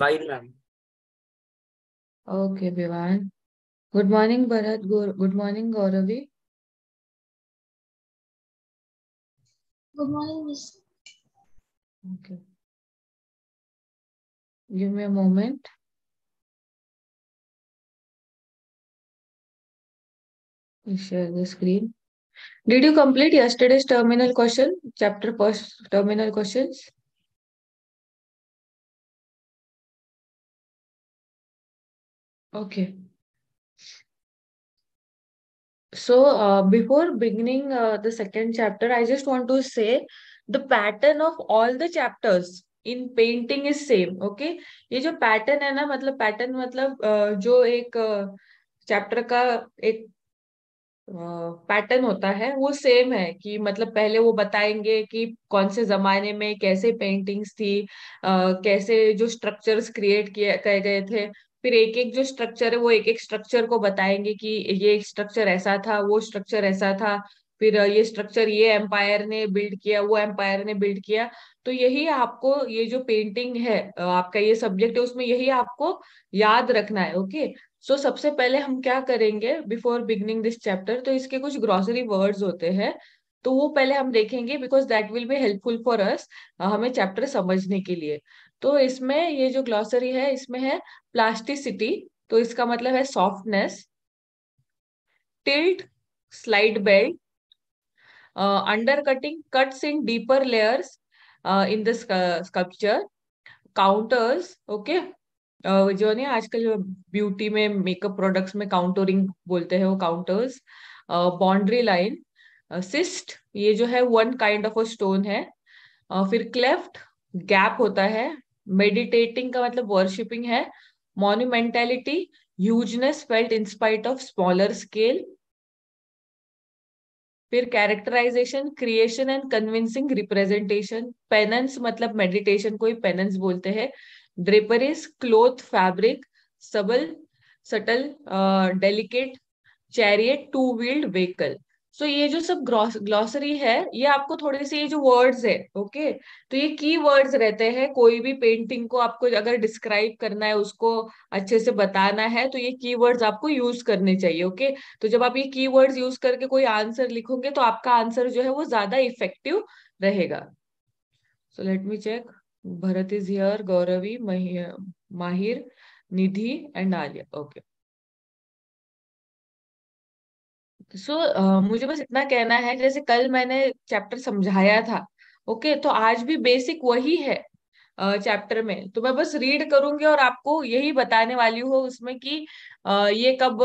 Sahil ma'am okay Vivaan good morning Bharat good morning Gauravi good morning miss okay give me a moment share the screen did you complete yesterday's terminal question chapter first terminal questions Okay. So, uh, before beginning uh, the second chapter, I just want to say the pattern of all the chapters in painting is same okay ये जो pattern है ना मतलब pattern मतलब uh, जो एक chapter uh, का एक पैटर्न uh, होता है वो सेम है कि मतलब पहले वो बताएंगे कि कौन से जमाने में कैसे पेंटिंग्स थी कैसे जो स्ट्रक्चर्स क्रिएट किए गए थे फिर एक एक जो स्ट्रक्चर है वो एक एक स्ट्रक्चर को बताएंगे कि ये स्ट्रक्चर ऐसा था वो स्ट्रक्चर ऐसा था फिर ये स्ट्रक्चर ये एम्पायर ने बिल्ड किया वो एम्पायर ने बिल्ड किया तो यही आपको ये जो पेंटिंग है आपका ये सब्जेक्ट है उसमें यही आपको याद रखना है ओके सो so, सबसे पहले हम क्या करेंगे बिफोर बिगनिंग दिस चैप्टर तो इसके कुछ ग्रॉसरी वर्ड्स होते हैं तो वो पहले हम देखेंगे because that will be helpful for us हमें चैप्टर समझने के लिए तो इसमें ये जो ग्लॉसरी है इसमें है प्लास्टिसिटी तो इसका मतलब है softness tilt slide belt under cutting cuts in deeper layers in the sculpture contours okay जो नहीं आजकल जो ब्यूटी में मेकअप प्रोडक्ट्स में काउंटरिंग बोलते हैं वो काउंटर्स बाउंड्री लाइन सिस्ट ये जो है one kind of a stone है uh, फिर क्लेफ्ट गैप होता है मेडिटेटिंग का मतलब वर्शिपिंग है monumentality hugeness felt spite of smaller scale फिर characterisation creation and convincing representation penance मतलब मेडिटेशन को ही पेनेंस बोलते हैं draperies cloth fabric subtle subtle delicate chariot two wheeled vehicle so तो so, ये जो सब ग्लॉसरी है ये आपको थोड़े से ये जो वर्ड्स है ओके तो ये की वर्ड्स रहते हैं कोई भी पेंटिंग को आपको अगर डिस्क्राइब करना है उसको अच्छे से बताना है तो ये की वर्ड्स आपको यूज करने चाहिए ओके okay? तो जब आप ये की वर्ड्स यूज करके कोई आंसर लिखोगे तो आपका आंसर जो है वो ज्यादा इफेक्टिव रहेगा so let me check Bharat is here Gauravi Mahir Nidhi and Aaliya okay so so, uh, मुझे बस इतना कहना है जैसे कल मैंने चैप्टर समझाया था ओके okay, तो आज भी बेसिक वही है चैप्टर में तो मैं बस रीड करूंगी और आपको यही बताने वाली हूँ उसमें कि ये कब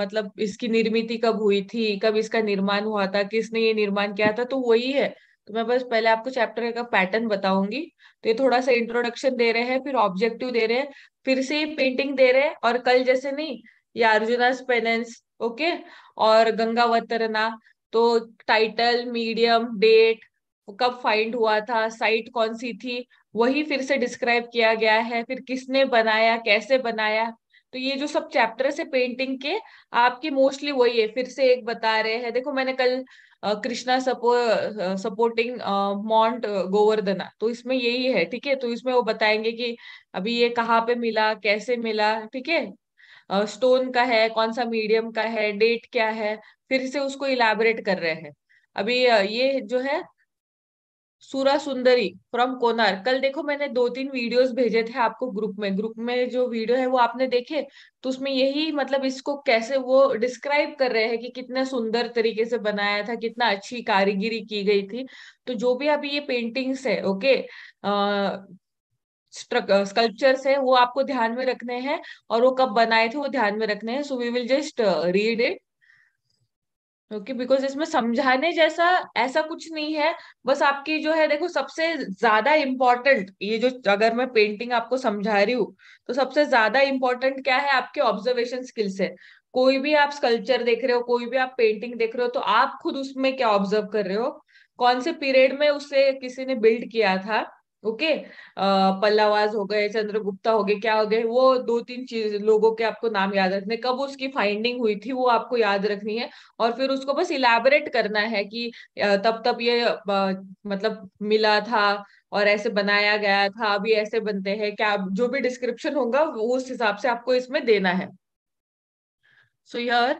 मतलब इसकी निर्मित कब हुई थी कब इसका निर्माण हुआ था किसने ये निर्माण किया था तो वही है तो मैं बस पहले आपको चैप्टर का पैटर्न बताऊंगी तो ये थोड़ा सा इंट्रोडक्शन दे रहे हैं फिर ऑब्जेक्टिव दे रहे हैं फिर से पेंटिंग दे रहे हैं और कल जैसे नहीं ये अर्जुना पेनेंस ओके और गंगा वतरना तो टाइटल मीडियम डेट कब फाइंड हुआ था साइट कौन सी थी वही फिर से डिस्क्राइब किया गया है फिर किसने बनाया कैसे बनाया तो ये जो सब चैप्टर है पेंटिंग के आपकी मोस्टली वही है फिर से एक बता रहे हैं देखो मैंने कल कृष्णा सपो सपोर्टिंग मॉन्ट गोवर्धना तो इसमें यही है ठीक है तो इसमें वो बताएंगे कि अभी ये कहाँ पे मिला कैसे मिला ठीक है स्टोन का है कौन सा मीडियम का है डेट क्या है फिर से उसको इलाबरेट कर रहे हैं अभी ये जो है सूरा सुंदरी फ्रॉम कोनार कल देखो मैंने दो तीन वीडियोस भेजे थे आपको ग्रुप में ग्रुप में जो वीडियो है वो आपने देखे तो उसमें यही मतलब इसको कैसे वो डिस्क्राइब कर रहे हैं कि कितना सुंदर तरीके से बनाया था कितना अच्छी कारीगिरी की गई थी तो जो भी अभी ये पेंटिंग्स है ओके आ, स्कल्पचर्स हैं वो आपको ध्यान में रखने हैं और वो कब बनाए थे वो ध्यान में रखने हैं so we will just read it okay because इसमें समझाने जैसा ऐसा कुछ नहीं है बस आपकी जो है देखो सबसे ज्यादा इम्पोर्टेंट ये जो अगर मैं पेंटिंग आपको समझा रही हूँ तो सबसे ज्यादा इम्पोर्टेंट क्या है आपके ऑब्जर्वेशन स्किल्स है कोई भी आप स्कल्पचर देख रहे हो कोई भी आप पेंटिंग देख रहे हो तो आप खुद उसमें क्या ऑब्जर्व कर रहे हो कौन से पीरियड में उसे किसी ने बिल्ड किया था ओके पल्लावाज हो गए चंद्रगुप्ता हो गए क्या हो गए वो दो तीन चीज लोगों के आपको नाम याद रखने कब उसकी फाइंडिंग हुई थी वो आपको याद रखनी है और फिर उसको बस इलेबोरेट करना है कि तब तब ये मतलब मिला था और ऐसे बनाया गया था अभी ऐसे बनते हैं क्या जो भी डिस्क्रिप्शन होगा उस हिसाब से आपको इसमें देना है सो यार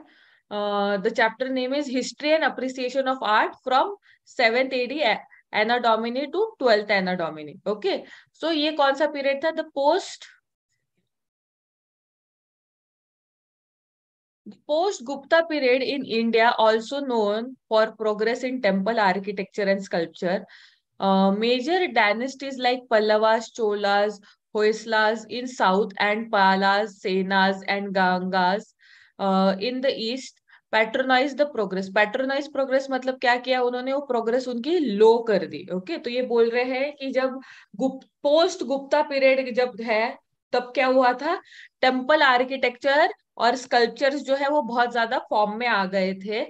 the chapter name is history and appreciation of art from seventh AD anno anno Domini to twelfth anno anno Domini okay so ये कौन सा पीरियड था the post post Gupta period in India also known for progress in temple architecture and sculpture major dynasties like Pallavas Cholas Hoysalas in south and Palas Senas and Gangas in the east patronise the progress patronise progress मतलब क्या किया उन्होंने वो progress उनकी लो कर दी okay तो ये बोल रहे हैं कि जब गुप्त पोस्ट गुप्ता पीरियड जब है तब क्या हुआ था टेम्पल आर्किटेक्चर और स्कल्पचर्स जो है वो बहुत ज्यादा फॉर्म में आ गए थे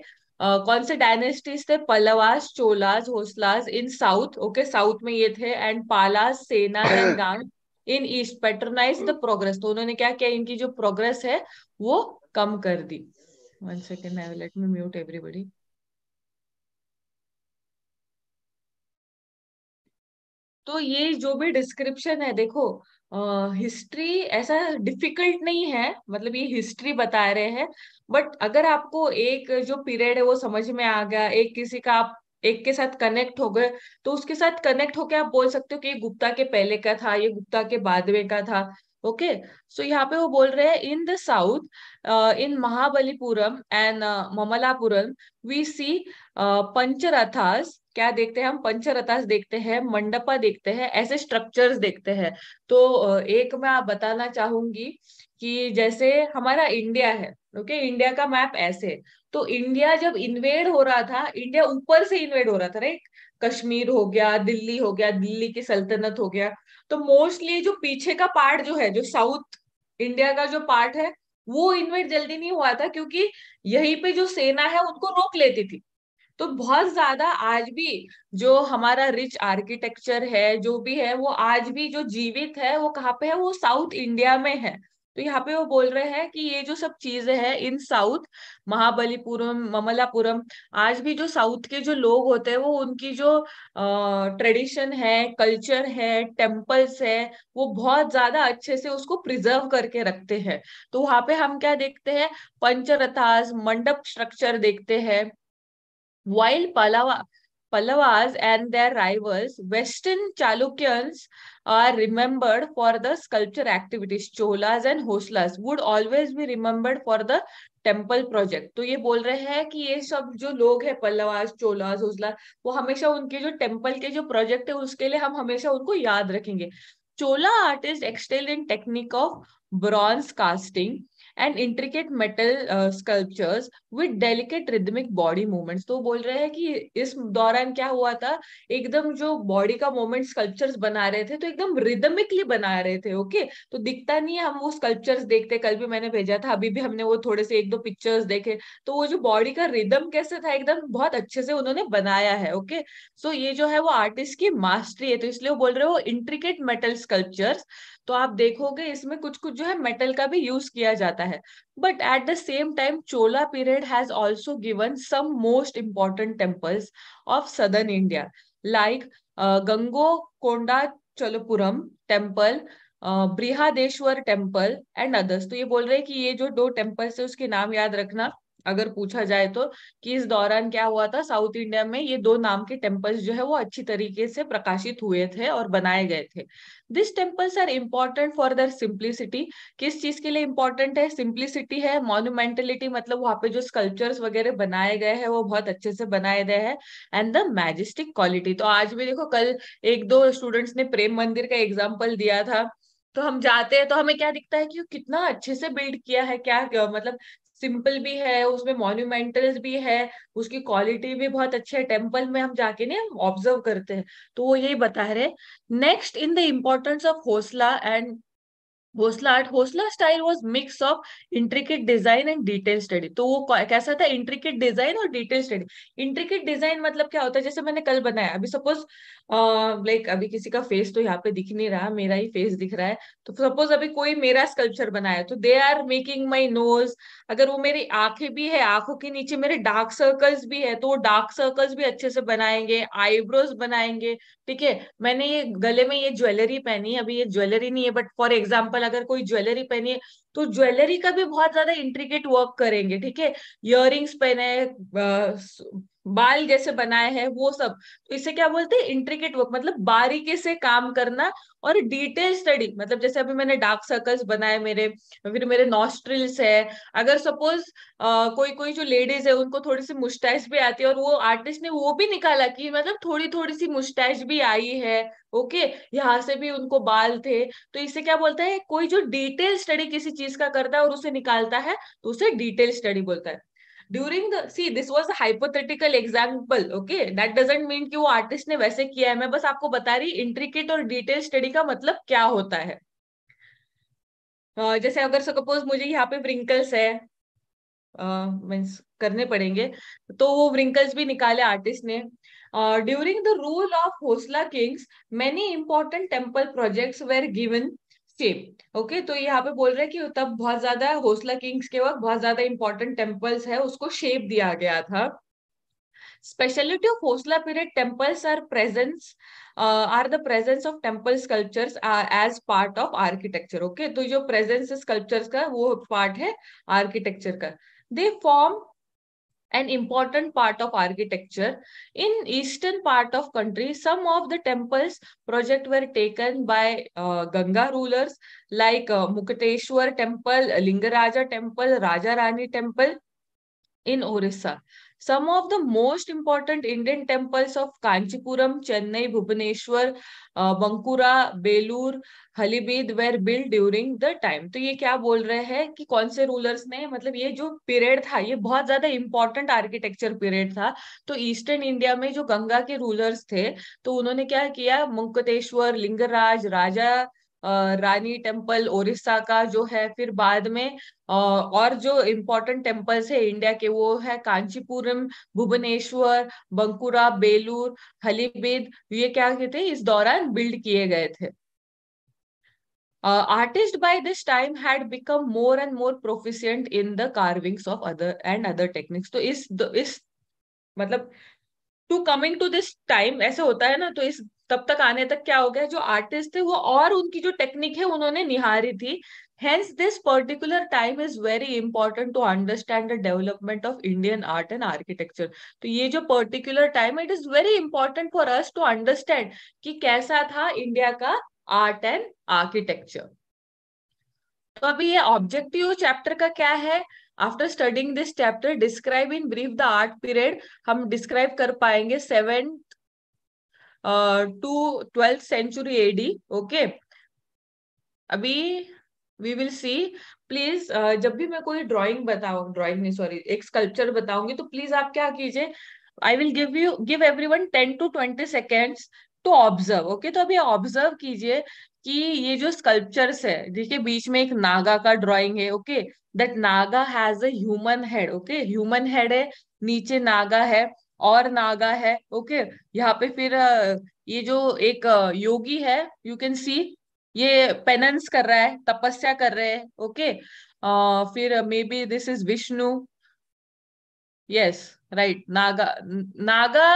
Uh, कौन से डायनेस्टीज थे Pallavas Cholas Hoysalas in south okay south में ये थे and Palas Sena and Ganga in east patronise the progress तो उन्होंने क्या किया इनकी जो प्रोग्रेस है वो कम कर दी One second, I will let me mute everybody. तो ये जो भी डिस्क्रिप्शन है देखो हिस्ट्री ऐसा डिफिकल्ट नहीं है मतलब ये हिस्ट्री बता रहे हैं बट अगर आपको एक जो पीरियड है वो समझ में आ गया एक किसी का आप एक के साथ कनेक्ट हो गए तो उसके साथ कनेक्ट होके आप बोल सकते हो कि ये गुप्ता के पहले का था ये गुप्ता के बाद में का था ओके सो यहाँ पे वो बोल रहे हैं in the south in Mahabalipuram and Mamallapuram we see Pancharathas क्या देखते हैं हम पंचरथास देखते हैं मंडपा देखते हैं ऐसे स्ट्रक्चर्स देखते हैं तो uh, एक मैं आप बताना चाहूंगी कि जैसे हमारा इंडिया है ओके okay? इंडिया का मैप ऐसे तो इंडिया जब इन्वेड हो रहा था इंडिया ऊपर से इन्वेड हो रहा था राइट कश्मीर हो गया दिल्ली हो गया दिल्ली की सल्तनत हो गया तो मोस्टली जो पीछे का पार्ट जो है जो साउथ इंडिया का जो पार्ट है वो इन्वेट जल्दी नहीं हुआ था क्योंकि यहीं पे जो सेना है उनको रोक लेती थी तो बहुत ज्यादा आज भी जो हमारा रिच आर्किटेक्चर है जो भी है वो आज भी जो जीवित है वो कहाँ पे है वो साउथ इंडिया में है तो यहाँ पे वो बोल रहे हैं कि ये जो सब चीजें हैं इन साउथ महाबलीपुरम ममलापुरम आज भी जो साउथ के जो लोग होते हैं वो उनकी जो ट्रेडिशन है कल्चर है टेम्पल्स है वो बहुत ज्यादा अच्छे से उसको प्रिजर्व करके रखते हैं तो वहां पे हम क्या देखते हैं पंचरथास मंडप स्ट्रक्चर देखते हैं while Pallava Pallavas and their rivals, Western Chalukyans are remembered for the sculpture activities. Cholas and Hoslas would always be remembered for the temple project तो ये बोल रहे हैं कि ये सब जो लोग हैं पल्लवास चोलास उजला वो हमेशा उनके जो टेम्पल के जो प्रोजेक्ट है उसके लिए हम हमेशा उनको याद रखेंगे Chola artist excelled in technique of bronze casting and intricate metal uh, sculptures with delicate rhythmic body movements तो बोल रहे हैं कि इस दौरान क्या हुआ था एकदम जो बॉडी का मूवमेंट स्कल्पचर्स बना रहे थे तो एकदम रिदमिकली बना रहे थे ओके तो दिखता नहीं है हम वो स्कल्पचर्स देखते कल भी मैंने भेजा था अभी भी हमने वो थोड़े से एक दो पिक्चर्स देखे तो वो जो बॉडी का रिदम कैसे था एकदम बहुत अच्छे से उन्होंने बनाया है ओके सो ये जो है वो आर्टिस्ट की मास्टरी है तो इसलिए वो बोल रहे हो इंट्रिकेट मेटल स्कल्पचर्स तो आप देखोगे इसमें कुछ कुछ जो है मेटल का भी यूज किया जाता है But at the same time, Chola period has also given some most important temples of southern India, like uh, Gangokonda Cholapuram temple, Brihadeshwar temple and others तो ये बोल रहे हैं कि ये जो दो टेम्पल्स है उसके नाम याद रखना अगर पूछा जाए तो कि इस दौरान क्या हुआ था साउथ इंडिया में ये दो नाम के टेम्पल्स जो है वो अच्छी तरीके से प्रकाशित हुए थे और बनाए गए थे this temples are important for their simplicity किस चीज के लिए इम्पोर्टेंट है सिंप्लिसिटी है मोन्यूमेंटलिटी मतलब वहां पे जो स्कल्पचर्स वगैरह बनाए गए हैं वो बहुत अच्छे से बनाए गए हैं एंड द मैजिस्टिक क्वालिटी तो आज भी देखो कल एक दो स्टूडेंट्स ने प्रेम मंदिर का एग्जाम्पल दिया था तो हम जाते हैं तो हमें क्या दिखता है कि कितना अच्छे से बिल्ड किया है क्या मतलब सिंपल भी है उसमें मॉन्यूमेंटल भी है उसकी क्वालिटी भी बहुत अच्छी है टेम्पल में हम जाके ना ऑब्जर्व करते हैं तो वो यही बता रहे next in the importance of Hoysala and Hoysala art Hoysala style was mix of intricate design and detail study तो वो कैसा था इंट्रिकेट डिजाइन और डिटेल स्टडी इंट्रिकेट डिजाइन मतलब क्या होता है जैसे मैंने कल बनाया अभी सपोज लाइक अभी किसी का फेस तो यहाँ पे दिख नहीं रहा मेरा ही फेस दिख रहा है तो सपोज अभी कोई मेरा स्कल्पचर बनाया तो they are making my nose अगर वो मेरी आंखें भी है आंखों के नीचे मेरे डार्क सर्कल्स भी है तो वो डार्क सर्कल्स भी अच्छे से बनाएंगे आईब्रोज बनाएंगे ठीक है मैंने ये गले में ये ज्वेलरी पहनी है अभी ये ज्वेलरी नहीं है बट फॉर एग्जाम्पल अगर कोई ज्वेलरी पहनी है तो ज्वेलरी का भी बहुत ज्यादा इंट्रिकेट वर्क करेंगे ठीक है इयरिंग्स पहने बाल जैसे बनाए हैं वो सब तो इसे क्या बोलते हैं इंट्रिकेट वर्क मतलब बारीकी से काम करना और डिटेल स्टडी मतलब जैसे अभी मैंने डार्क सर्कल्स बनाए मेरे फिर मेरे नॉस्ट्रिल्स है अगर सपोज कोई कोई जो लेडीज है उनको थोड़ी सी मुस्टैच भी आती है और वो आर्टिस्ट ने वो भी निकाला कि मतलब थोड़ी थोड़ी सी मुस्टैच भी आई है ओके यहाँ से भी उनको बाल थे तो इसे क्या बोलता है कोई जो डिटेल स्टडी किसी चीज का करता है और उसे निकालता है तो उसे डिटेल स्टडी बोलता है during the see this was hypothetical example okay that doesn't mean कि वो आर्टिस्ट ने वैसे किया है मैं बस आपको बता रही इंट्रिकेट और डिटेल स्टडी का मतलब क्या होता है uh, जैसे अगर सपोज मुझे यहाँ पे व्रिंकल्स है मीन्स uh, करने पड़ेंगे तो वो व्रिंकल्स भी निकाले आर्टिस्ट ने during the rule of Hoysala kings many important temple projects were given same okay तो यहाँ पे बोल रहे हैं कि तब बहुत ज्यादा होसला किंग्स के वक्त बहुत ज्यादा इंपॉर्टेंट टेम्पल्स है उसको शेप दिया गया था speciality of Hoysala period temples are presence are the presence of temple sculptures as part of architecture okay तो जो प्रेजेंस स्कल्पचर्स का वो पार्ट है आर्किटेक्चर का they form an important part of architecture. In eastern part of country, some of the temples project were taken by uh, Ganga rulers like uh, temple, Lingaraja temple, Rajarani temple in Orissa. Some of the most important Indian temples of Kanchipuram, Chennai, Bhubaneswar, uh, Bankura, Belur, Halebid were build during the time तो ये क्या बोल रहे हैं कि कौन से rulers ने मतलब ये जो पीरियड था ये बहुत ज्यादा इंपॉर्टेंट आर्किटेक्चर पीरियड था तो ईस्टर्न इंडिया में जो गंगा के रूलर्स थे तो उन्होंने क्या किया मुंकटेश्वर लिंगराज राजा रानी टेम्पल ओरिसा का जो है फिर बाद में और जो इम्पोर्टेंट टेम्पल्स है इंडिया के वो है कांचीपुरम भुवनेश्वर बंकुरा बेलूर हलीबेद ये क्या कहते हैं इस दौरान बिल्ड किए गए थे artist by this time had become more and more proficient in the carvings of other and other techniques तो इस इस मतलब to coming to this time ऐसे होता है ना तो इस तब तक आने तक क्या हो गया जो आर्टिस्ट थे वो और उनकी जो टेक्निक है उन्होंने निहारी थी hence this particular time is very important to understand the development of Indian art and architecture तो ये जो particular time it is very important for us to understand कि कैसा था इंडिया का आर्ट एंड आर्किटेक्चर तो अभी ये ऑब्जेक्टिव चैप्टर का क्या है after studying this chapter describe in brief the art period हम डिस्क्राइब कर पाएंगे seven to twelfth century AD okay अभी वी विल सी प्लीज जब भी मैं कोई ड्रॉइंग बताऊ ड्रॉइंग नहीं सॉरी एक स्कल्पचर बताऊंगी तो प्लीज आप क्या कीजिए I will give you give one ten two twenty seconds to observe okay तो अभी ऑब्जर्व कीजिए कि ये जो स्कल्पचर्स है जिसके बीच में एक नागा का ड्रॉइंग है okay okay? That Naga has a human head okay human head है नीचे नागा है और नागा है ओके okay? यहाँ पे फिर ये जो एक योगी है यू कैन सी ये पेनेंस कर रहा है तपस्या कर रहे हैं ओके okay? uh, फिर maybe this is Vishnu yes right Naga Naga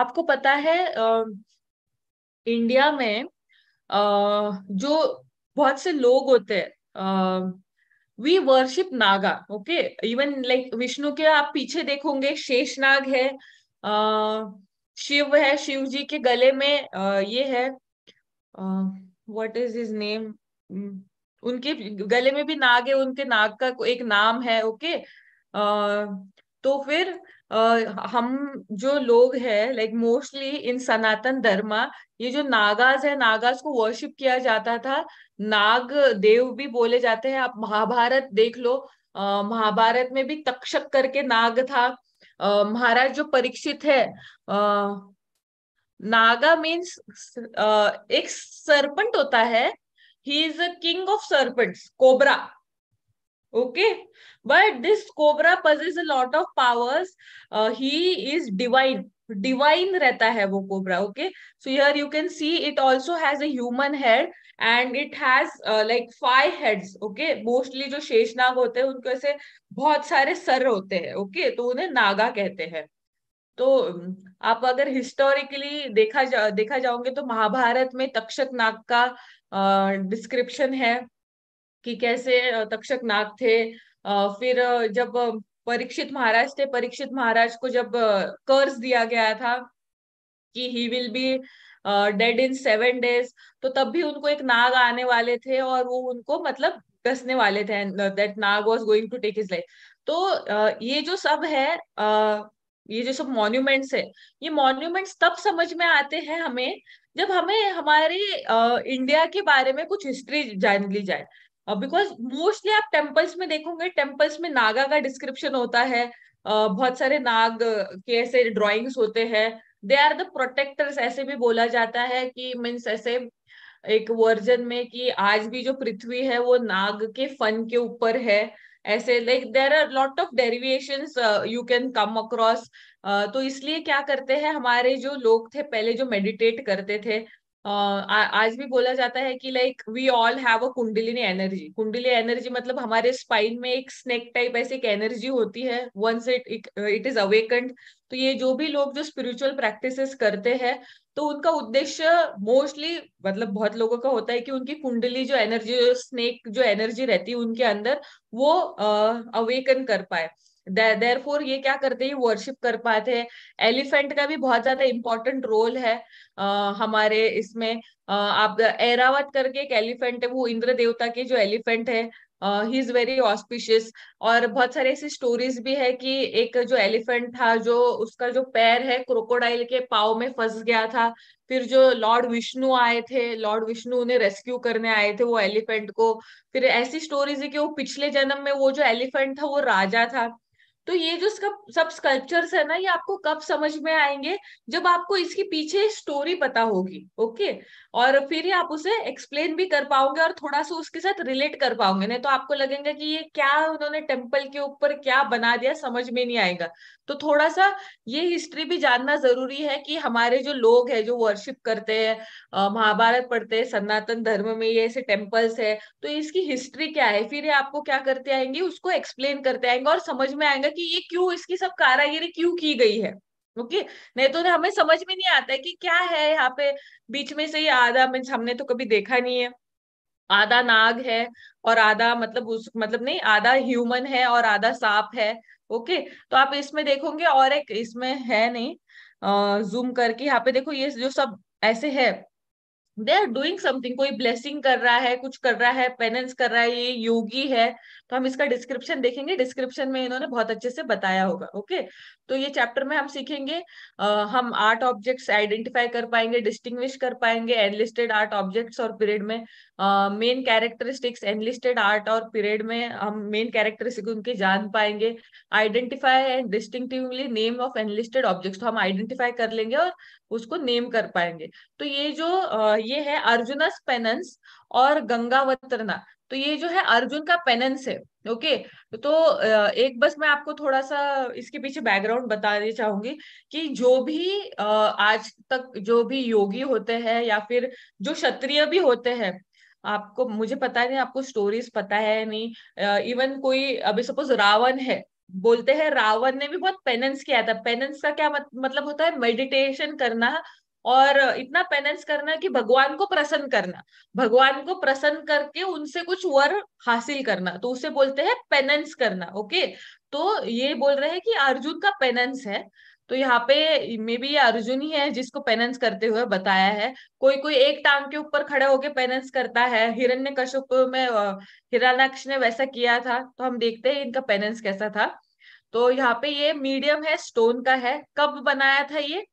आपको पता है uh, इंडिया में uh, जो बहुत से लोग होते हैं we worship Naga okay even like Vishnu के आप पीछे देखोगे शेषनाग है अः शिव है शिव जी के गले में आ, ये है वट इज इज नेम उनके गले में भी नाग है उनके नाग का एक नाम है ओके okay? आ, तो फिर uh, हम जो लोग हैं लाइक मोस्टली इन सनातन धर्मा ये जो नागाज है नागाज को वर्शिप किया जाता था नाग देव भी बोले जाते हैं आप महाभारत देख लो uh, महाभारत में भी तक्षक करके नाग था uh, महाराज जो परीक्षित है uh, नागा मीन्स uh, एक सरपंट होता है he is a king of serpent cobra okay but this cobra possesses a lot of powers uh, he is divine divine रहता है वो cobra okay so here you can see it also has human head and it has like five heads okay mostly जो शेषनाग होते हैं उनके ऐसे बहुत सारे सर होते हैं ओके okay? तो उन्हें नागा कहते हैं तो um, आप अगर हिस्टोरिकली देखा जा, देखा जाओगे तो महाभारत में तक्षक नाग का डिस्क्रिप्शन uh, है कि कैसे तक्षक नाग थे फिर जब परीक्षित महाराज थे परीक्षित महाराज को जब कर्ज दिया गया था कि he will be dead in seven days तो तब भी उनको एक नाग आने वाले थे और वो उनको मतलब डसने वाले थे that Nag was going to take his life तो ये जो सब है ये जो सब मॉन्यूमेंट्स है ये मॉन्यूमेंट्स तब समझ में आते हैं हमें जब हमें हमारे इंडिया के बारे में कुछ हिस्ट्री जान ली जाए बिकॉज uh, मोस्टली आप टेम्पल्स में देखोगे टेम्पल्स में नागा का डिस्क्रिप्शन होता है uh, बहुत सारे नाग uh, के ऐसे ड्रॉइंग्स होते हैं दे आर द प्रोटेक्टर्स ऐसे भी बोला जाता है कि मीन्स ऐसे एक वर्जन में कि आज भी जो पृथ्वी है वो नाग के फन के ऊपर है ऐसे like there are lot of derivation you can come across तो इसलिए क्या करते हैं हमारे जो लोग थे पहले जो मेडिटेट करते थे आज भी बोला जाता है कि like we all have a kundalini energy kundali energy मतलब हमारे स्पाइन में एक स्नेक टाइप ऐसी एक एनर्जी होती है once it it is awakened तो ये जो भी लोग जो स्पिरिचुअल प्रैक्टिसेस करते हैं तो उनका उद्देश्य मोस्टली मतलब बहुत लोगों का होता है कि उनकी कुंडली जो एनर्जी जो स्नेक जो एनर्जी रहती है उनके अंदर वो अवेकन uh, कर पाए देर फोर ये क्या करते हैं वर्शिप कर पाते हैं एलिफेंट का भी बहुत ज्यादा इंपॉर्टेंट रोल है आ, हमारे इसमें आ, आप एरावत करके एक एलिफेंट है वो इंद्र देवता के जो एलिफेंट है ही इज वेरी ऑस्पिशियस और बहुत सारे ऐसी स्टोरीज भी है कि एक जो एलिफेंट था जो उसका जो पैर है क्रोकोडाइल के पाव में फंस गया था फिर जो लॉर्ड विष्णु आए थे लॉर्ड विष्णु उन्हें रेस्क्यू करने आए थे वो एलिफेंट को फिर ऐसी स्टोरीज है कि वो पिछले जन्म में वो जो एलिफेंट था वो राजा था तो ये जो सब सब स्कल्पचर्स है ना ये आपको कब समझ में आएंगे जब आपको इसके पीछे स्टोरी पता होगी ओके और फिर ही आप उसे एक्सप्लेन भी कर पाओगे और थोड़ा सा उसके साथ रिलेट कर पाओगे नहीं तो आपको लगेगा कि ये क्या उन्होंने टेम्पल के ऊपर क्या बना दिया समझ में नहीं आएगा तो थोड़ा सा ये हिस्ट्री भी जानना जरूरी है कि हमारे जो लोग हैं जो वर्शिप करते हैं महाभारत पढ़ते हैं सनातन धर्म में ये ऐसे टेम्पल्स है तो इसकी हिस्ट्री क्या है फिर ये आपको क्या करते आएंगे उसको एक्सप्लेन करते आएंगे और समझ में आएगा कि ये क्यों इसकी सब कारागिरी क्यों की गई है ओके नहीं तो हमें समझ में नहीं आता है कि क्या है यहाँ पे बीच में से ये आधा मीन्स हमने तो कभी देखा नहीं है आधा नाग है और आधा मतलब उस मतलब नहीं आधा ह्यूमन है और आधा सांप है ओके तो आप इसमें देखोगे और एक इसमें है नहीं जूम करके यहाँ पे देखो ये जो सब ऐसे है दे आर डूइंग समथिंग कोई ब्लेसिंग कर रहा है कुछ कर रहा है पेनेंस कर रहा है ये योगी है तो हम इसका डिस्क्रिप्शन देखेंगे डिस्क्रिप्शन में इन्होंने बहुत अच्छे से बताया होगा ओके तो ये चैप्टर में हम सीखेंगे आ, हम आर्ट ऑब्जेक्ट्स आइडेंटिफाई कर पाएंगे डिस्टिंग्विश कर पाएंगे एनलिस्टेड आर्ट ऑब्जेक्ट्स और पीरियड में मेन कैरेक्टरिस्टिक्स एनलिस्टेड आर्ट और पीरियड में हम मेन कैरेक्टरिस्टिक उनके जान पाएंगे identify and distinctively name of enlisted objects तो हम आइडेंटिफाई कर लेंगे और उसको नेम कर पाएंगे तो ये जो ये है अर्जुनस पेनंस और गंगावतरना तो ये जो है अर्जुन का पेनेंस है ओके तो एक बस मैं आपको थोड़ा सा इसके पीछे बैकग्राउंड दे चाहूंगी कि जो भी आज तक जो भी योगी होते हैं या फिर जो क्षत्रिय भी होते हैं आपको मुझे पता नहीं आपको स्टोरीज पता है नहीं इवन कोई अभी सपोज रावण है बोलते हैं रावण ने भी बहुत पेनेंस किया था पेनेंस का क्या मत, मतलब होता है मेडिटेशन करना और इतना पेनेंस करना कि भगवान को प्रसन्न करना भगवान को प्रसन्न करके उनसे कुछ वर हासिल करना तो उसे बोलते हैं पेनेंस करना ओके तो ये बोल रहे हैं कि अर्जुन का पेनेंस है तो यहाँ पे मे बी ये अर्जुन ही है जिसको पेनेंस करते हुए बताया है कोई कोई एक टांग के ऊपर खड़े होके पेनेंस करता है हिरण्य कश्यप में हिरानाक्ष ने वैसा किया था तो हम देखते हैं इनका पेनेंस कैसा था तो यहाँ पे ये मीडियम है स्टोन का है कब बनाया था ये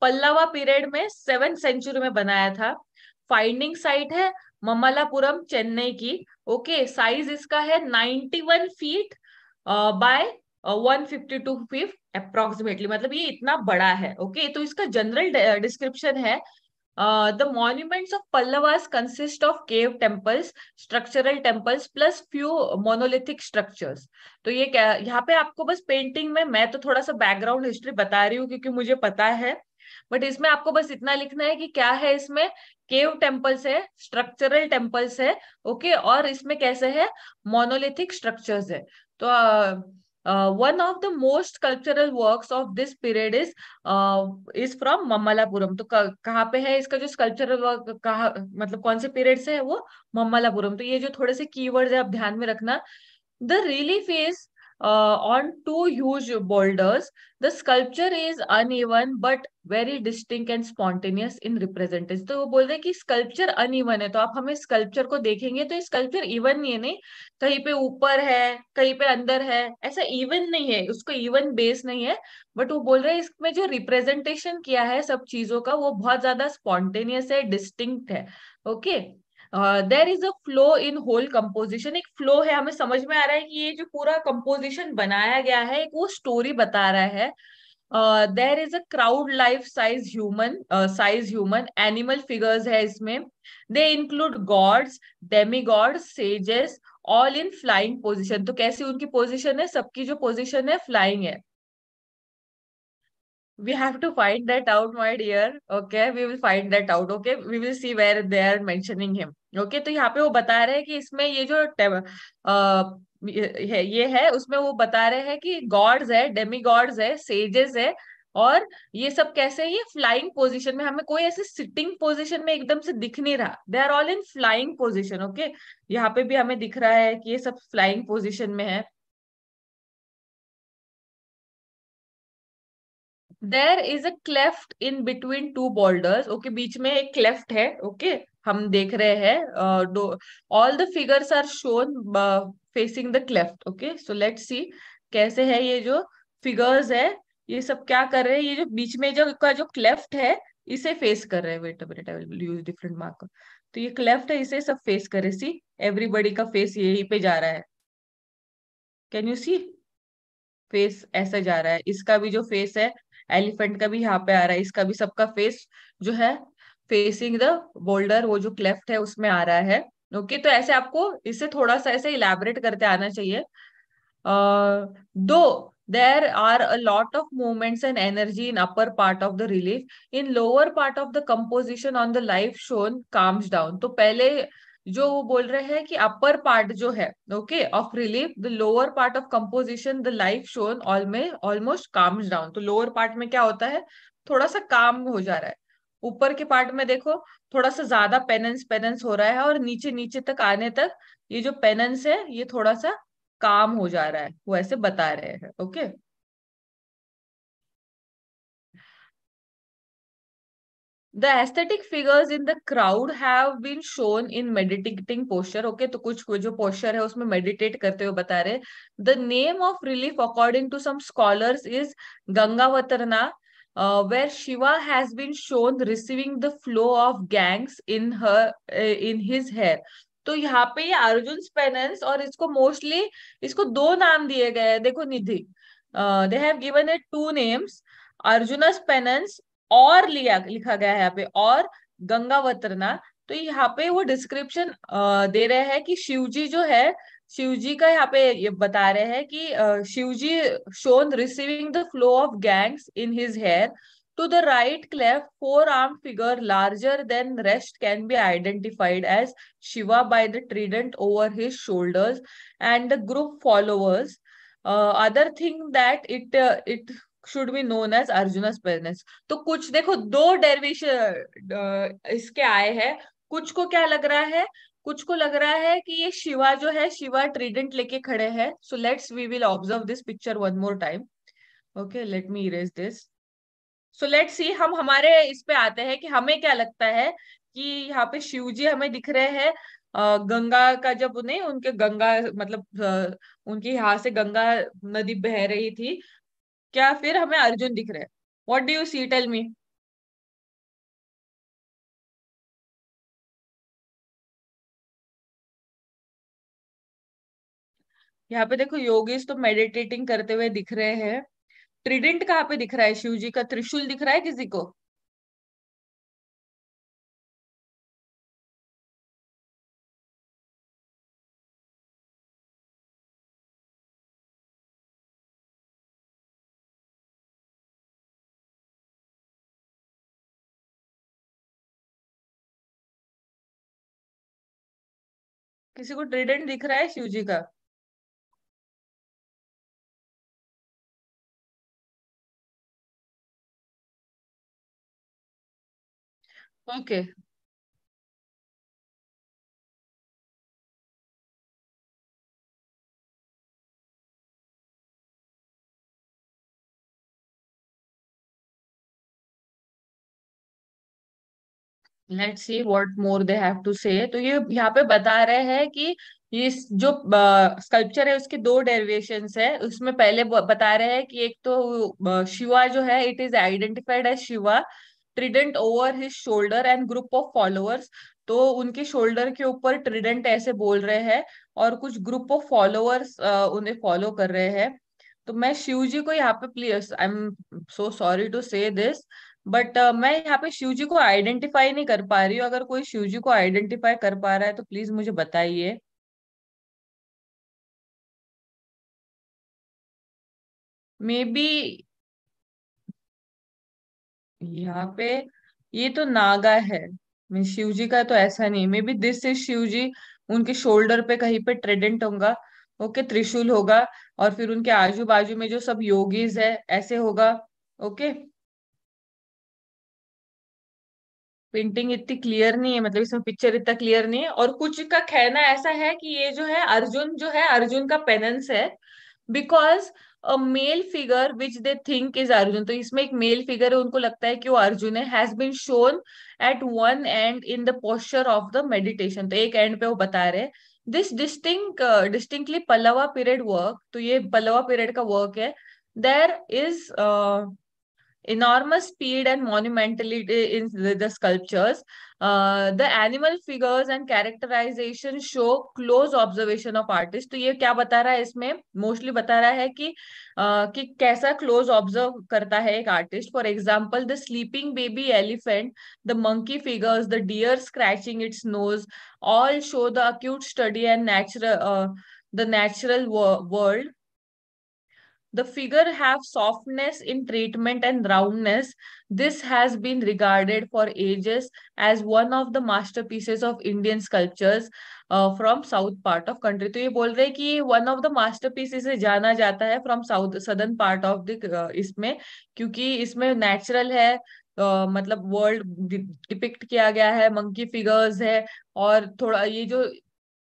पल्लवा पीरियड में सेवन सेंचुरी में बनाया था फाइंडिंग साइट है ममलापुरम चेन्नई की ओके साइज इसका है 91 फीट बाय 152 फीट अप्रोक्सीमेटली मतलब ये इतना बड़ा है ओके तो इसका जनरल डिस्क्रिप्शन है the monuments of Pallavas consist of cave temples structural temples plus few monolithic structures तो ये क्या यहाँ पे आपको बस पेंटिंग में मैं तो थोड़ा सा बैकग्राउंड हिस्ट्री बता रही हूँ क्योंकि मुझे पता है बट इसमें आपको बस इतना लिखना है कि क्या है इसमें केव टेम्पल्स है स्ट्रक्चरल टेम्पल्स है ओके okay? और इसमें कैसे है मोनोलिथिक स्ट्रक्चर्स है तो ah, of the most cultural most of this period is is is from Mamallapuram तो कहाँ पे है इसका जो कल्चरल वर्क कहा मतलब कौन से पीरियड से है वो ममलापुरम तो ये जो थोड़े से कीवर्ड्स है आप ध्यान में रखना the relief is uh, on two huge boulders. The sculpture is uneven but very distinct and spontaneous in representation. तो वो बोल रहे कि स्कल्पचर अनइवन है तो आप हमें स्कल्पचर को देखेंगे तो स्कल्पचर इवन नहीं है नहीं कहीं पे ऊपर है कहीं पे अंदर है ऐसा इवन नहीं है उसको इवन बेस नहीं है बट वो बोल रहे हैं इसमें जो रिप्रेजेंटेशन किया है सब चीजों का वो बहुत ज्यादा स्पॉन्टेनियस है डिस्टिंक्ट है okay okay? There is a flow in whole composition एक फ्लो है हमें समझ में आ रहा है कि ये जो पूरा कंपोजिशन बनाया गया है एक वो स्टोरी बता रहा है there is a crowd life size human size human animal figures है इसमें they include gods demigods sages all in flying position तो कैसी उनकी पोजिशन है सबकी जो पोजिशन है फ्लाइंग है we have to find that out my dear okay we will find that out okay we will see where they are mentioning him okay तो यहाँ पे वो बता रहे हैं कि इसमें ये जो आ, ये, ये है उसमें वो बता रहे हैं कि गॉड्स है डेमी गॉड्स है सेजेस है और ये सब कैसे ये फ्लाइंग पोजीशन में हमें कोई ऐसे सिटिंग पोजीशन में एकदम से दिख नहीं रहा they are all in flying position okay यहाँ पे भी हमें दिख रहा है कि ये सब फ्लाइंग पोजीशन में है there is a cleft in between two boulders okay बीच में एक क्लेफ्ट है ओके okay? हम देख रहे हैं all the figures are shown facing the cleft okay so let see कैसे है ये जो फिगर्स है ये सब क्या कर रहे हैं ये जो बीच में जो का जो क्लेफ्ट है इसे फेस कर रहे हैं wait minute I will use different marker तो ये क्लेफ्ट है इसे सब फेस कर रहे सी एवरीबडी का फेस यही पे जा रहा है कैन यू सी फेस ऐसा जा रहा है इसका भी जो फेस है एलिफेंट का भी यहाँ पे आ रहा है इसका भी सबका फेस जो है फेसिंग द बोल्डर वो जो क्लेफ्ट है उसमें आ रहा है ओके okay, तो ऐसे आपको इसे थोड़ा सा ऐसे इलेबरेट करते आना चाहिए though there are a lot of movements and energy in upper part of the relief in lower part of the composition on the life shown comes down तो पहले जो वो बोल रहे हैं कि अपर पार्ट जो है okay of relief the lower part of composition the life shown all में ऑलमोस्ट काम्स डाउन तो लोअर पार्ट में क्या होता है थोड़ा सा काम हो जा रहा है ऊपर के पार्ट में देखो थोड़ा सा ज्यादा पेनेंस पेनेंस हो रहा है और नीचे नीचे तक आने तक ये जो पेनेंस है ये थोड़ा सा काम हो जा रहा है वो ऐसे बता रहे हैं okay okay? The aesthetic figures in the crowd have been shown in meditating posture. Okay, तो कुछ जो posture है उसमें meditate करते हुए बता रहे relief according to some scholars is Ganga Vatarna, uh, where Shiva has been shown receiving the flow of gangs in her uh, in his hair. तो यहाँ पे ये अर्जुन पेनेंस और इसको मोस्टली इसको दो नाम दिए गए हैं देखो Nidhi they have given it two names Arjuna's penance और लिया लिखा गया है यहाँ पे और गंगा वतरना तो यहाँ पे वो डिस्क्रिप्शन दे रहे हैं कि शिवजी जो है शिवजी का यहाँ पे ये बता रहे हैं कि Shivji shown receiving the flow of Ganges in his hair to the right cleft four arm figure larger than rest can be identified as Shiva by the trident over his shoulders and the group followers other thing that it it should be known as Arjun parents तो कुछ देखो दो डेरविश uh, इसके आए हैं कुछ को क्या लग रहा है कुछ को लग रहा है कि ये शिवा जो है शिवा ट्रीडेंट लेके खड़े हैं so let's we will observe this picture one more time okay let me erase this so let's see हम हमारे इस पे आते हैं कि हमें क्या लगता है कि यहाँ पे शिव जी हमें दिख रहे हैं गंगा का जब नहीं उनके गंगा मतलब उनके यहाँ से गंगा नदी बह रही थी क्या फिर हमें अर्जुन दिख रहे हैं what do you see tell me यहाँ पे देखो योगेश तो मेडिटेटिंग करते हुए दिख रहे हैं ट्रिडेंट कहाँ पे दिख रहा है शिव जी का त्रिशूल दिख रहा है किसी को किसी को ट्रीडेंट दिख रहा है शिव जी का okay okay. Let see what more they have to say तो ये यहाँ पे बता रहे हैं कि ये जो स्कल्पचर है उसके दो डेरिवेशन है उसमें पहले बता रहे हैं कि एक तो शिवा जो है it is identified as Shiva trident over his shoulder and group of followers तो उनके शोल्डर के ऊपर ट्रिडेंट ऐसे बोल रहे हैं और कुछ ग्रुप ऑफ फॉलोअर्स उन्हें फॉलो कर रहे हैं तो मैं शिव जी को यहाँ पे please I am so sorry to say this but uh, मैं यहाँ पे शिव जी को आइडेंटिफाई नहीं कर पा रही हूँ अगर कोई शिव जी को आइडेंटिफाई कर पा रहा है तो प्लीज मुझे बताइए मे बी यहाँ पे ये तो नागा है मीन शिव जी का तो ऐसा नहीं maybe this is Shiv ji उनके शोल्डर पे कहीं पे ट्रेडेंट होगा ओके okay, त्रिशूल होगा और फिर उनके आजू बाजू में जो सब योगीज है ऐसे होगा ओके okay? पेंटिंग इतनी क्लियर नहीं है मतलब इसमें पिक्चर इतना क्लियर नहीं है और कुछ का कहना ऐसा है कि ये जो है अर्जुन जो है अर्जुन का पेनेंस है because a male figure which they think is Arjun तो इसमें एक मेल फिगर है उनको लगता है कि वो Arjun has been shown at one end in the posture of the meditation तो एक एंड पे वो बता रहे this distinct distinctly Pallava period work तो ये पल्लवा पीरियड का वर्क है there is enormous speed and monumentality in the sculptures. Uh, the animal figures and characterization show close observation of artist. तो ये क्या बता रहा है इसमें मोस्टली बता रहा है कि uh, कि कैसा क्लोज ऑब्जर्व करता है एक example, the sleeping baby elephant, the monkey figures, the deer scratching its nose, all show the acute study and natural uh, the natural wo world. the figure have softness in treatment and roundness. This has been regarded for ages as one of the masterpieces of Indian sculptures uh, from south part of country. तो ये बोल रहे हैं कि one of the masterpieces से जाना जाता है from south southern part of the uh, इसमें क्योंकि इसमें natural है Uh, मतलब वर्ल्ड डिपिक्ट किया गया है मंकी फिगर्स है और थोड़ा ये जो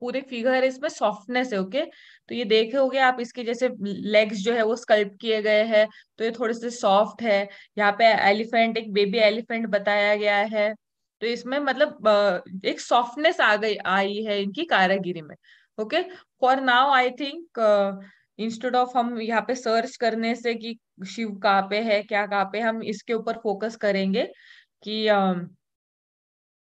पूरे फिगर है इसमें सॉफ्टनेस है ओके okay? तो ये देखे होगे आप इसके जैसे लेग्स जो है वो स्कल्प किए गए हैं तो ये थोड़े से सॉफ्ट है यहाँ पे एलिफेंट एक बेबी एलिफेंट बताया गया है तो इसमें मतलब एक सॉफ्टनेस आ गई आई है इनकी कारागिरी में okay for now I think instead of हम यहाँ पे सर्च करने से कि शिव कहाँ पे है क्या कहाँ पे हम इसके ऊपर फोकस करेंगे कि uh,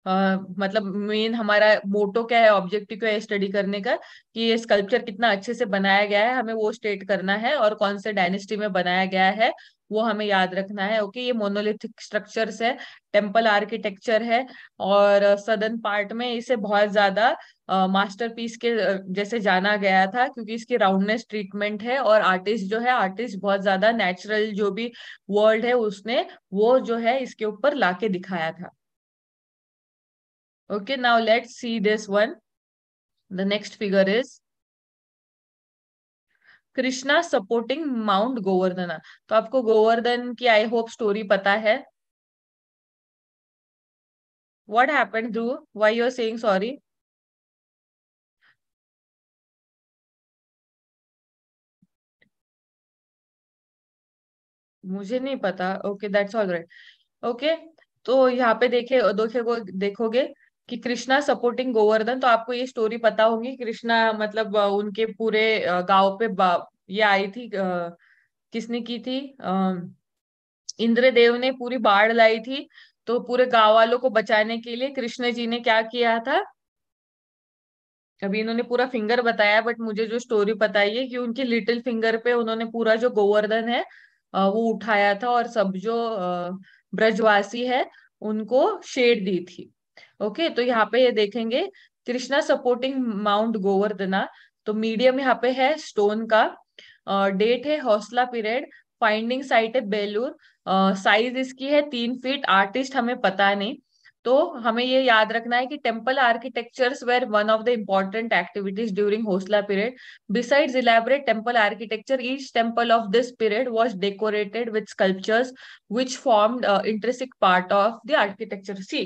मतलब मेन हमारा मोटो क्या है ऑब्जेक्टिव क्या है स्टडी करने का कि ये स्कल्पचर कितना अच्छे से बनाया गया है हमें वो स्टेट करना है और कौन से डायनेस्टी में बनाया गया है वो हमें याद रखना है ओके ये मोनोलिथिक स्ट्रक्चर्स है टेम्पल आर्किटेक्चर है और सदर्न पार्ट में इसे बहुत ज्यादा मास्टरपीस के जैसे जाना गया था क्योंकि इसकी राउंडनेस ट्रीटमेंट है और आर्टिस्ट जो है आर्टिस्ट बहुत ज्यादा नेचुरल जो भी वर्ल्ड है उसने वो जो है इसके ऊपर लाके दिखाया था Okay, now let's see this one. The next figure is Krishna supporting Mount Govardhana तो आपको गोवर्धन की आई होप स्टोरी पता है what happened dhruv why you are saying sorry मुझे नहीं पता okay that's all right okay तो यहाँ पे देखे देखोगे देखोगे कि कृष्णा सपोर्टिंग गोवर्धन तो आपको ये स्टोरी पता होगी कृष्णा मतलब उनके पूरे गांव पे ये आई थी किसने की थी इंद्रदेव ने पूरी बाढ़ लाई थी तो पूरे गांव वालों को बचाने के लिए कृष्ण जी ने क्या किया था अभी इन्होंने पूरा फिंगर बताया बट मुझे जो स्टोरी बताई है कि उनकी लिटिल फिंगर पे उन्होंने पूरा जो गोवर्धन है वो उठाया था और सब जो ब्रजवासी है उनको शेड दी थी ओके तो यहाँ पे ये देखेंगे कृष्णा सपोर्टिंग माउंट गोवर्धना तो मीडियम यहाँ पे है स्टोन का डेट है हौसला पीरियड फाइंडिंग साइट है बेलूर साइज इसकी है तीन फीट आर्टिस्ट हमें पता नहीं तो हमें ये याद रखना है कि temple architectures were one of the important activities during Hoysala period besides elaborate temple architecture each temple of this period was decorated with sculptures which form interesting part of the architecture see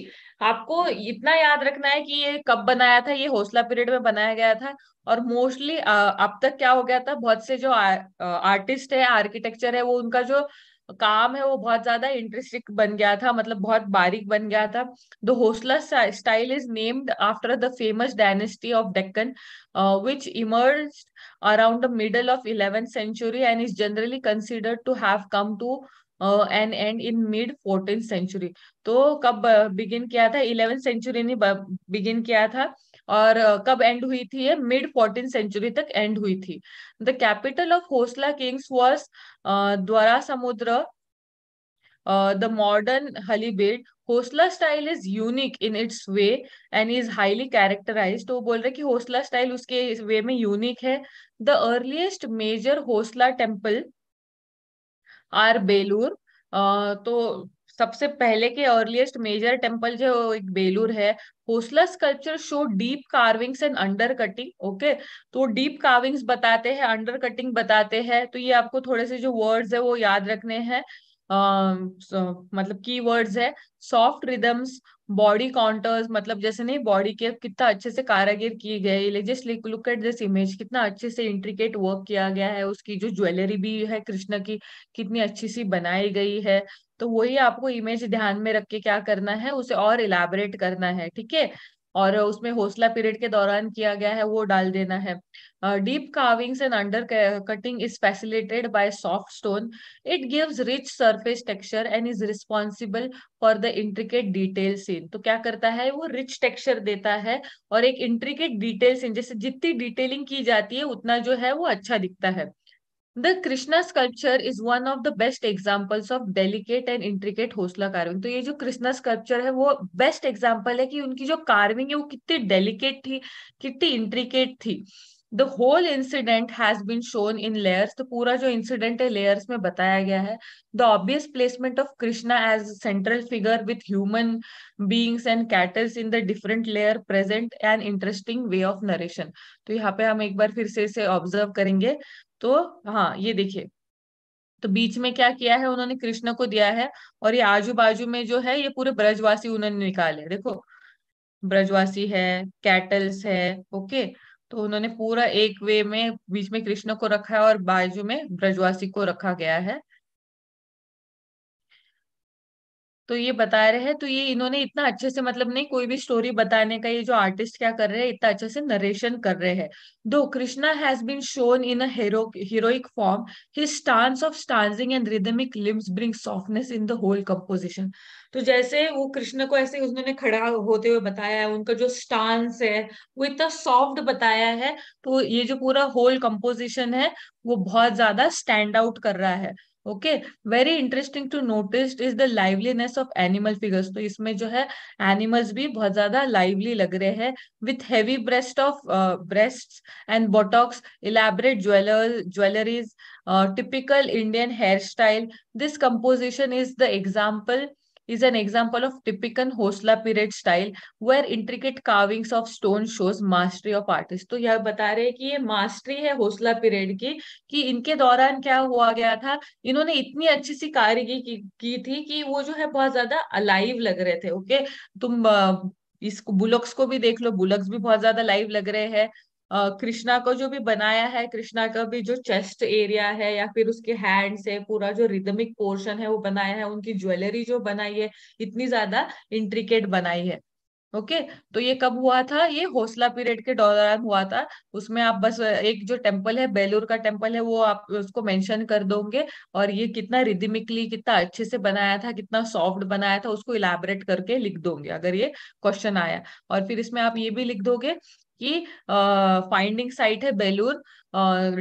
आपको इतना याद रखना है कि ये कब बनाया था ये हौसला पीरियड में बनाया गया था और मोस्टली uh, अब तक क्या हो गया था बहुत से जो आर्टिस्ट uh, uh, है आर्किटेक्चर है वो उनका जो काम है वो बहुत ज्यादा इंटरेस्टिंग बन गया था मतलब बहुत बारीक बन गया था the Hoysala style is named after the famous dynasty of Deccan which emerge around the middle of eleventh century and is generally considered to have come to end end in mid fourteen century तो कब begin uh, किया था eleventh century ने begin किया था और कब and हुई थी ये मिड फोर्टीन सेंचुरी तक एंड हुई थी the capital of Hoysala kings was Dwarasamudra the modern Halebid Hoysala style is unique in its way and is highly characterise तो बोल रहे कि होसला स्टाइल उसके वे में यूनिक है the earliest major Hoysala temple are Belur तो सबसे पहले के अर्लिएस्ट मेजर टेम्पल जो एक बेलूर है Hoysala sculpture show deep carvings and under cutting okay तो डीप कार्विंग्स बताते हैं अंडर कटिंग बताते हैं तो ये आपको थोड़े से जो वर्ड्स है वो याद रखने हैं मतलब की वर्ड्स है सॉफ्ट रिदम्स बॉडी काउंटर्स मतलब जैसे नहीं बॉडी के कितना अच्छे से कारागिर की गई just look at this image कितना अच्छे से इंट्रिकेट वर्क किया गया है उसकी जो ज्वेलरी भी है कृष्ण की कितनी अच्छी सी बनाई गई है तो वही आपको इमेज ध्यान में रख के क्या करना है उसे और इलाबरेट करना है ठीक है और उसमें हौसला पीरियड के दौरान किया गया है वो डाल देना है deep carvings and under cutting is facilitated by soft stone it gives rich surface texture and is responsible for the intricate detail seen तो क्या करता है वो रिच टेक्सचर देता है और एक इंट्रिकेट डिटेल सीन जैसे जितनी डिटेलिंग की जाती है उतना जो है वो अच्छा दिखता है the Krishna sculpture is one of the best examples of delicate and intricate Hoysala carving तो ये जो कृष्णा स्कल्पचर है वो बेस्ट एग्जाम्पल है कि उनकी जो कार्विंग है वो कितनी डेलिकेट थी कितनी इंट्रिकेट थी the whole incident has been shown in layers तो पूरा जो इंसिडेंट है लेयर्स में बताया गया है the obvious placement of Krishna as central figure with human beings and cattles in the different layer present and interesting way of narration तो यहाँ पे हम एक बार फिर से इसे ऑब्जर्व करेंगे तो हाँ ये देखिए तो बीच में क्या किया है उन्होंने कृष्ण को दिया है और ये आजू बाजू में जो है ये पूरे ब्रजवासी उन्होंने निकाले देखो ब्रजवासी है कैटल्स है ओके तो उन्होंने पूरा एक वे में बीच में कृष्ण को रखा है और बाजू में ब्रजवासी को रखा गया है तो ये बता रहे हैं तो ये इन्होंने इतना अच्छे से मतलब नहीं कोई भी स्टोरी बताने का ये जो आर्टिस्ट क्या कर रहे हैं इतना अच्छे से नरेशन कर रहे हैं though Krishna has been shown in hero heroic form his stance of stancing and rhythmic limbs bring softness in the whole composition तो जैसे वो कृष्ण को ऐसे उन्होंने खड़ा होते हुए बताया है उनका जो स्टांस है वो इतना सॉफ्ट बताया है तो ये जो पूरा होल कंपोजिशन है वो बहुत ज्यादा स्टैंड आउट कर रहा है okay very interesting to notice is the liveliness of animal figures तो इसमें जो है एनिमल्स भी बहुत ज्यादा लाइवली लग रहे हैं with heavy breast of breast and buttocks elaborate jeweller jewelleries typical Indian hairstyle this composition is the example is an example of typical Hosla period style where intricate carvings of stone shows mastery of artist. तो यह बता रहे हैं कि ये mastery है होसला period की कि इनके दौरान क्या हुआ गया था इन्होंने इतनी अच्छी सी कारीगरी की, की थी कि वो जो है बहुत ज्यादा अलाइव लग रहे थे ओके तुम इसको बुलक्स को भी देख लो बुलक्स भी बहुत ज्यादा लाइव लग रहे हैं कृष्णा को जो भी बनाया है कृष्णा का भी जो चेस्ट एरिया है या फिर उसके हैंड से पूरा जो रिदमिक पोर्शन है वो बनाया है उनकी ज्वेलरी जो बनाई है इतनी ज्यादा इंट्रिकेट बनाई है ओके okay, तो ये कब हुआ था ये हौसला पीरियड के दौरान हुआ था उसमें आप बस एक जो टेम्पल है बेलूर का टेम्पल है वो आप उसको मेंशन कर दोगे और ये कितना रिदमिकली कितना अच्छे से बनाया था कितना सॉफ्ट बनाया था उसको इलाबरेट करके लिख दोगे अगर ये क्वेश्चन आया और फिर इसमें आप ये भी लिख दोगे कि फाइंडिंग साइट है बेलूर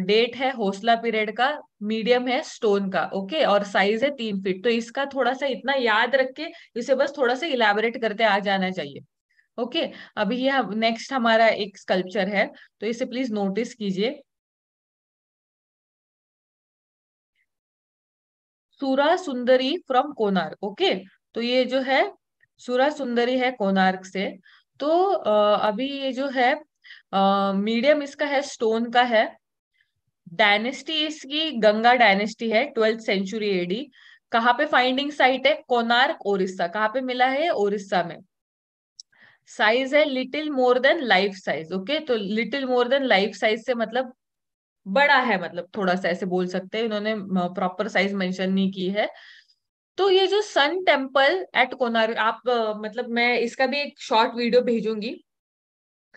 डेट है हौसला पीरियड का मीडियम है स्टोन का ओके और साइज है तीन फीट तो इसका थोड़ा सा इतना याद रख के इसे बस थोड़ा सा इलेबोरेट करते आ जाना चाहिए ओके अभी यह नेक्स्ट हमारा एक स्कल्पचर है तो इसे प्लीज नोटिस कीजिए सूरा सुंदरी फ्रॉम कोनार्क ओके तो ये जो है सूरा सुंदरी है कोनार्क से तो अभी ये जो है मीडियम इसका है स्टोन का है डायनेस्टी इसकी गंगा डायनेस्टी है ट्वेल्थ सेंचुरी एडी कहाँ पे फाइंडिंग साइट है कोनार्क ओरिस्सा कहाँ पे मिला है ओरिस्सा में साइज है little more than life size okay तो little more than life size से मतलब बड़ा है मतलब थोड़ा सा ऐसे बोल सकते हैं इन्होंने प्रॉपर साइज मेंशन नहीं की है तो ये जो सन टेम्पल एट कोनार्क आप मतलब मैं इसका भी एक शॉर्ट वीडियो भेजूंगी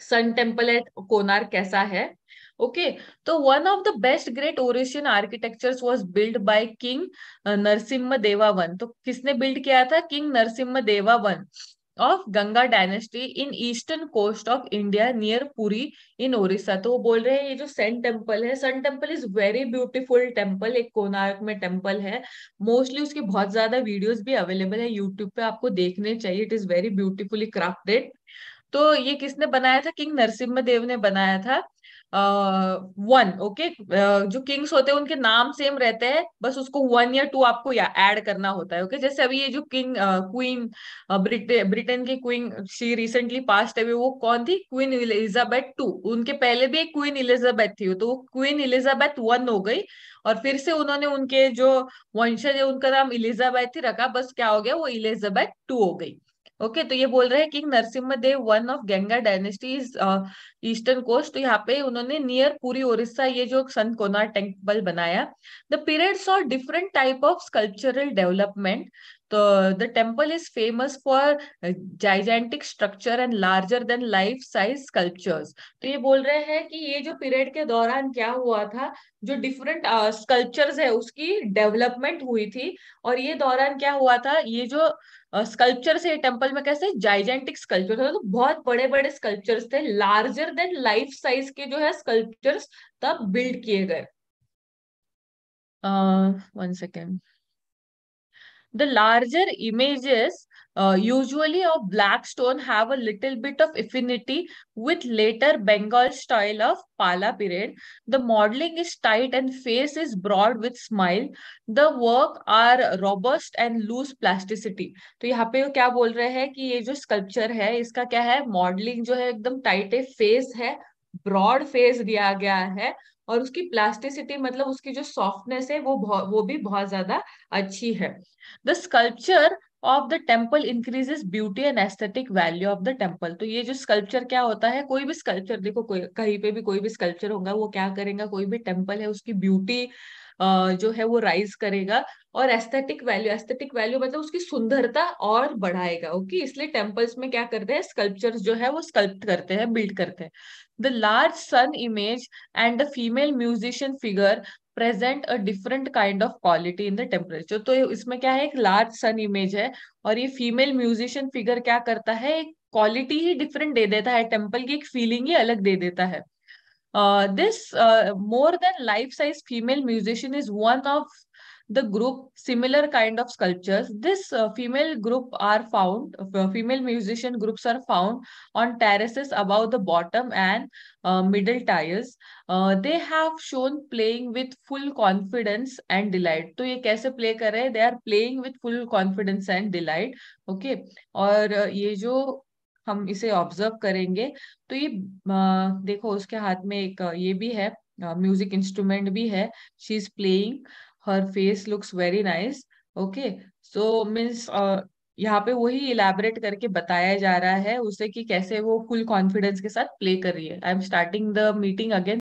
सन टेम्पल एट कोनार कैसा है ओके तो one of the best great Orissan architecture was build by king Narasimha देवावन तो किसने बिल्ड किया था किंग नरसिम्ह देवावन of Ganga dynasty in eastern coast of India near Puri in Orissa तो वो बोल रहे हैं ये जो सन टेम्पल है sun temple is very beautiful temple एक कोनार्क में टेम्पल है मोस्टली उसकी बहुत ज्यादा वीडियोज भी अवेलेबल है यूट्यूब पे आपको देखने चाहिए it is very beautifully crafted तो ये किसने बनाया था किंग नरसिम्ह देव ने बनाया था one uh, okay okay? uh, जो किंग्स होते हैं उनके नाम सेम रहते हैं बस उसको वन या टू आपको ऐड करना होता है ओके okay? जैसे अभी ये जो किंग क्वीन ब्रिटेन की क्वीन सी रिसेंटली पास्ट है वो कौन थी क्वीन इलिजाबेथ टू उनके पहले भी एक क्वीन इलिजाबेथ थी तो वो क्वीन इलिजाबेथ वन हो गई और फिर से उन्होंने उनके जो वंशज है उनका नाम इलिजाबेथ ही रखा बस क्या हो गया वो इलिजाबेथ टू हो गई ओके okay, तो ये बोल रहे हैं king Narasimha Dev one of Ganga dynasty is eastern coast तो यहाँ पे उन्होंने नियर पूरी ओरिस्सा ये जो संत कोनार टेम्पल बनाया the period saw different type of sculptural development तो the temple is famous for gigantic structure and larger than life size sculptures तो ये बोल रहे हैं कि ये जो पीरियड के दौरान क्या हुआ था जो डिफरेंट स्कल्पचर्स uh, है उसकी डेवलपमेंट हुई थी और ये दौरान क्या हुआ था ये जो uh, स्कल्पचर से टेम्पल में कैसे जाइजेंटिक स्कल्पचर तो बहुत बड़े बड़े स्कल्पचर्स थे लार्जर देन लाइफ साइज के जो है स्कल्पचर्स तब बिल्ड किए गए one second the larger images Uh, usually of black stone have a little bit of affinity with later Bengal style of Pala period. The modeling is tight and face is broad with smile. The work are robust and loose plasticity. तो यहाँ पे क्या बोल रहे हैं कि ये जो स्कल्पचर है इसका क्या है मॉडलिंग जो है एकदम टाइट है फेस है ब्रॉड फेस दिया गया है और उसकी प्लास्टिसिटी मतलब उसकी जो सॉफ्टनेस है वो वो भी बहुत ज्यादा अच्छी है the sculpture of the temple increases beauty and aesthetic value of the temple तो ये जो स्कल्पचर क्या होता है कोई भी स्कल्पचर देखो कोई कहीं पे भी कोई भी स्कल्पचर होगा वो क्या करेगा कोई भी टेम्पल है उसकी ब्यूटी जो है वो राइज करेगा और एस्थेटिक वैल्यू एस्थेटिक वैल्यू मतलब उसकी सुंदरता और बढ़ाएगा ओके इसलिए टेम्पल्स में क्या करते हैं स्कल्पचर जो है वो स्कल्प्ट करते हैं बिल्ड करते हैं the large sun image and the female musician figure present a different kind of quality in the temperature तो इसमें क्या है एक लार्ज सन इमेज है और ये फीमेल म्यूजिशियन फिगर क्या करता है एक क्वालिटी ही डिफरेंट दे देता है टेम्पल की एक फीलिंग ही अलग दे देता है this more than life size female musician is one of the group similar kind of sculptures. This uh, female group are found, uh, female musician groups are found on terraces above the bottom and uh, middle tiles. they have shown playing with full confidence and delight. to ye kaise play kar rahe They are playing with full confidence and delight. Okay. aur uh, ye jo हम इसे observe करेंगे तो ये देखो उसके हाथ में एक ये भी है म्यूजिक इंस्ट्रूमेंट भी है she is playing her face looks very nice okay so means यहाँ पे वही इलेबरेट करके बताया जा रहा है उसे कि कैसे वो फुल कॉन्फिडेंस के साथ प्ले कर रही है I am starting the meeting again